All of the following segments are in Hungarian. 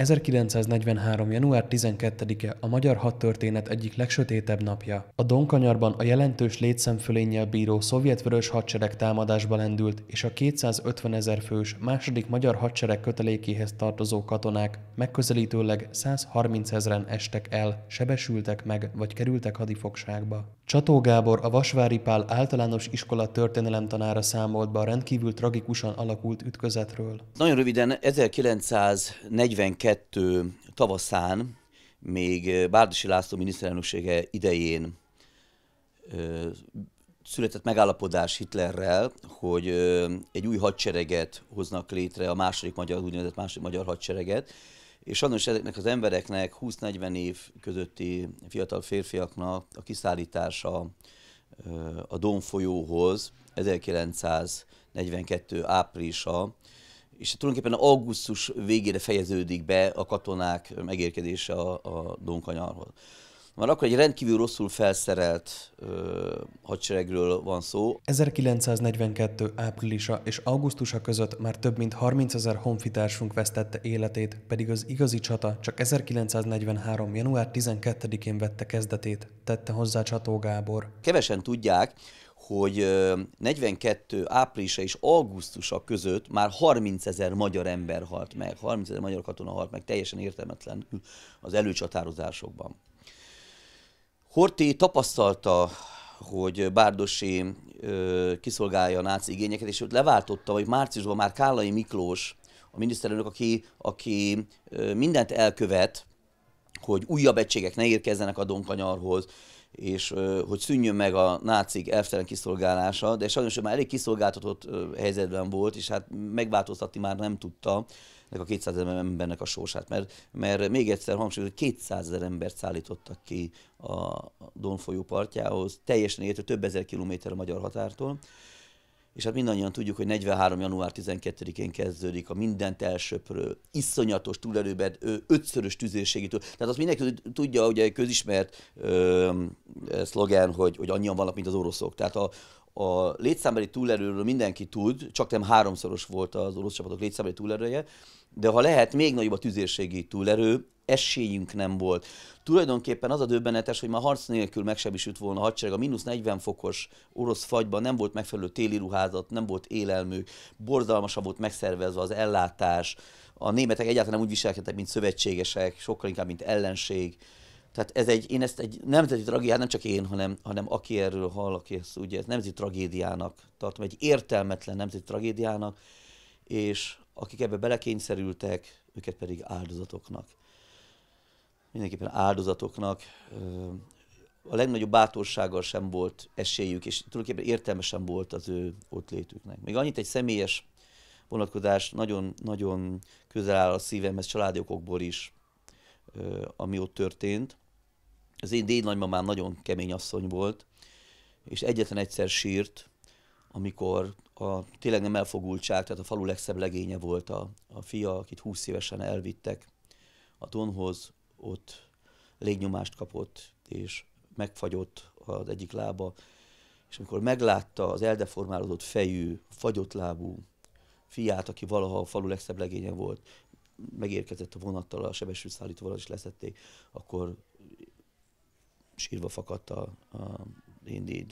1943. január 12-e a magyar hadtörténet egyik legsötétebb napja. A Donkanyarban a jelentős létszemfölénnyel bíró szovjetvörös hadsereg támadásba lendült, és a 250 ezer fős második magyar hadsereg kötelékéhez tartozó katonák megközelítőleg 130 ezeren estek el, sebesültek meg vagy kerültek hadifogságba. Csató Gábor, a Vasvári Pál általános iskola történelem tanára számolt be a rendkívül tragikusan alakult ütközetről. Nagyon röviden 1942 tavaszán, még Bárdosi László miniszterelnöksége idején ö, született megállapodás Hitlerrel, hogy ö, egy új hadsereget hoznak létre, a második magyar, úgynevezett második magyar hadsereget, és sajnos ezeknek az embereknek, 20-40 év közötti fiatal férfiaknak a kiszállítása a Dón folyóhoz 1942. áprilisa, és tulajdonképpen augusztus végére fejeződik be a katonák megérkedése a, a kanyarhoz. Már akkor egy rendkívül rosszul felszerelt ö, hadseregről van szó. 1942. áprilisa és augusztusa között már több mint 30 ezer honfitársunk vesztette életét, pedig az igazi csata csak 1943. január 12-én vette kezdetét, tette hozzá Csató Gábor. Kevesen tudják, hogy 42. áprilisa és augusztusa között már 30 ezer magyar ember halt meg, 30 ezer magyar katona halt meg, teljesen értelmetlen az előcsatározásokban. Horti tapasztalta, hogy Bárdosi ö, kiszolgálja a náci igényeket, és őt leváltotta, hogy márciusban már Kállai Miklós, a miniszterelnök, aki, aki ö, mindent elkövet, hogy újabb egységek ne érkezzenek a Donkanyarhoz, és hogy szűnjön meg a nácik elvtelen kiszolgálása, de sajnos már elég kiszolgáltatott helyzetben volt, és hát megváltoztatni már nem tudta ennek a 200 ezer embernek a sorsát, mert, mert még egyszer hangsúlyozom, hogy 200 ezer embert szállítottak ki a Don folyó partjához, teljesen értő, több ezer kilométer a magyar határtól, és hát mindannyian tudjuk, hogy 43. január 12-én kezdődik a mindent elsöprő, iszonyatos, túlerőben ötszörös tüzérségítől. Tehát azt mindenki tudja, ugye közismert ö, szlogán, hogy, hogy annyian vannak, mint az oroszok. Tehát a, a létszámbeli túlerőről mindenki tud, csak nem háromszoros volt az orosz csapatok létszámbeli túlerője, de ha lehet, még nagyobb a tüzérségi túlerő, esélyünk nem volt. Tulajdonképpen az a döbbenetes, hogy már harc nélkül megsebisült volna a hadsereg. A mínusz 40 fokos orosz fagyban nem volt megfelelő téli ruházat, nem volt élelmű, borzalmasabb volt megszervezve az ellátás. A németek egyáltalán nem úgy viselkedtek, mint szövetségesek, sokkal inkább, mint ellenség. Tehát ez egy, én ezt egy nemzeti tragédiának, nem csak én, hanem, hanem aki erről hall, aki ezt ugye ez nemzeti tragédiának tartom, egy értelmetlen nemzeti tragédiának, és akik ebbe belekényszerültek, őket pedig áldozatoknak. Mindenképpen áldozatoknak. A legnagyobb bátorsággal sem volt esélyük, és tulajdonképpen értelmesen volt az ő ott létüknek. Még annyit egy személyes vonatkozás nagyon, nagyon közel áll a szívemhez családi is ami ott történt. Az én már nagyon kemény asszony volt, és egyetlen egyszer sírt, amikor a tényleg nem elfogultság, tehát a falu legszebb legénye volt a, a fia, akit 20 évesen elvittek a tonhoz, ott légnyomást kapott, és megfagyott az egyik lába, és amikor meglátta az eldeformálódott fejű, fagyott lábú fiát, aki valaha a falu legszebb legénye volt, megérkezett a vonattal, a szállítóval is leszették, akkor sírva fakadt a, a, a,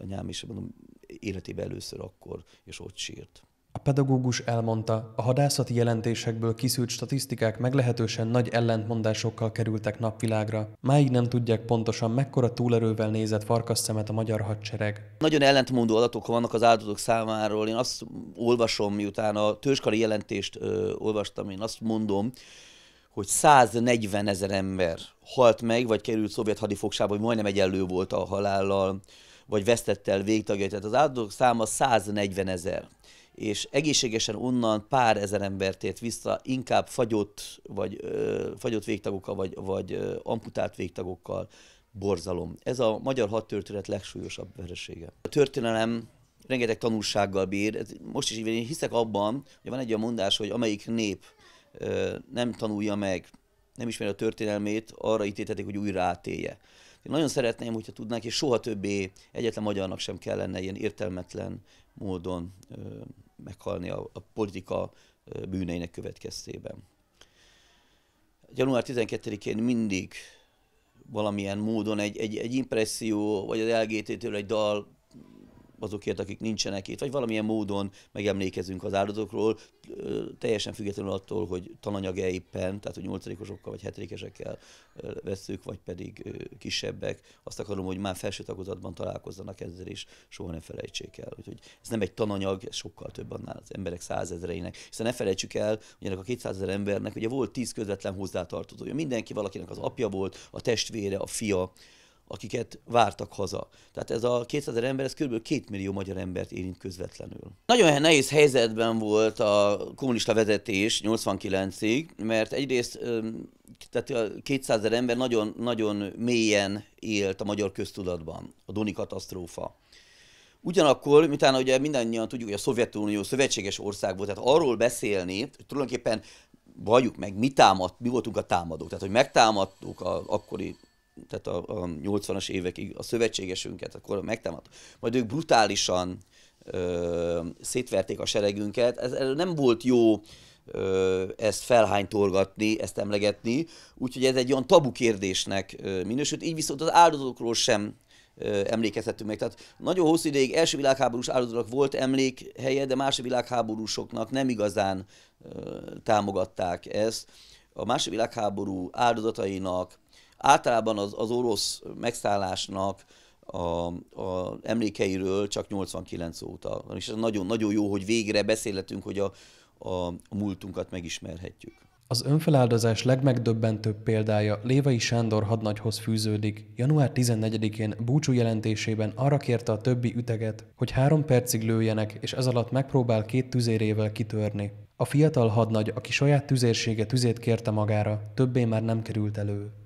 a nyám, és mondom, életében először akkor, és ott sírt. A pedagógus elmondta, a hadászati jelentésekből kiszűrt statisztikák meglehetősen nagy ellentmondásokkal kerültek napvilágra. Máig nem tudják pontosan, mekkora túlerővel nézett farkasszemet a magyar hadsereg. Nagyon ellentmondó adatok vannak az áldozatok számáról. Én azt olvasom, miután a tőskari jelentést ö, olvastam, én azt mondom, hogy 140 ezer ember halt meg, vagy került szovjet hadifogságba, hogy majdnem egyenlő volt a halállal, vagy vesztett el végtagjait. Tehát az áldozatok száma 140 ezer és egészségesen onnan pár ezer embert ért vissza, inkább fagyott, vagy, ö, fagyott végtagokkal, vagy, vagy ö, amputált végtagokkal, borzalom. Ez a magyar hadtörténet legsúlyosabb veresége. A történelem rengeteg tanulsággal bír. Most is én hiszek abban, hogy van egy olyan mondás, hogy amelyik nép ö, nem tanulja meg, nem ismeri a történelmét, arra ítéltetik, hogy újra átélje. Én nagyon szeretném, hogyha tudnánk, és soha többé egyetlen magyarnak sem kellene ilyen értelmetlen módon ö, meghalni a, a politika bűneinek következtében. Január 12-én mindig valamilyen módon egy, egy, egy impresszió, vagy az LGT-től egy dal azokért, akik nincsenek itt, vagy valamilyen módon megemlékezünk az áldozatokról, teljesen függetlenül attól, hogy tananyag-e éppen, tehát hogy nyolcadikosokkal vagy hetedikesekkel veszük, vagy pedig kisebbek. Azt akarom, hogy már felső tagozatban találkozzanak ezzel, is soha ne felejtsék el. Úgyhogy ez nem egy tananyag, ez sokkal több annál az emberek százezreinek. Hiszen ne felejtsük el, hogy ennek a 200 ezer embernek ugye volt tíz közvetlen hozzátartozója. Mindenki valakinek az apja volt, a testvére, a fia, akiket vártak haza. Tehát ez a 200 ember, ez kb. 2 millió magyar embert érint közvetlenül. Nagyon nehéz helyzetben volt a kommunista vezetés 89-ig, mert egyrészt tehát a 200 ember nagyon, nagyon mélyen élt a magyar köztudatban, a Doni katasztrófa. Ugyanakkor, miután ugye mindannyian tudjuk, hogy a Szovjetunió szövetséges ország volt, tehát arról beszélni, hogy tulajdonképpen valljuk meg, mi támadt, mi voltunk a támadók. Tehát, hogy megtámadtuk a akkori tehát a, a 80-as évekig a szövetségesünket, akkor megtámadt. Majd ők brutálisan ö, szétverték a seregünket. Ez, ez nem volt jó ö, ezt felhánytorgatni, ezt emlegetni, úgyhogy ez egy olyan tabu kérdésnek minősült. Így viszont az áldozatokról sem emlékezhetünk meg. Tehát nagyon hosszú ideig első világháborús áldozatok volt emlékhelye, de második világháborúsoknak nem igazán ö, támogatták ezt. A második világháború áldozatainak Általában az, az orosz megszállásnak a, a emlékeiről csak 89 óta. És ez nagyon, nagyon jó, hogy végre beszélhetünk, hogy a, a, a múltunkat megismerhetjük. Az önfeláldozás legmegdöbbentőbb példája Lévai Sándor hadnagyhoz fűződik. Január 14-én búcsú jelentésében arra kérte a többi üteget, hogy három percig lőjenek, és ez alatt megpróbál két tüzérével kitörni. A fiatal hadnagy, aki saját tüzérsége tüzét kérte magára, többé már nem került elő.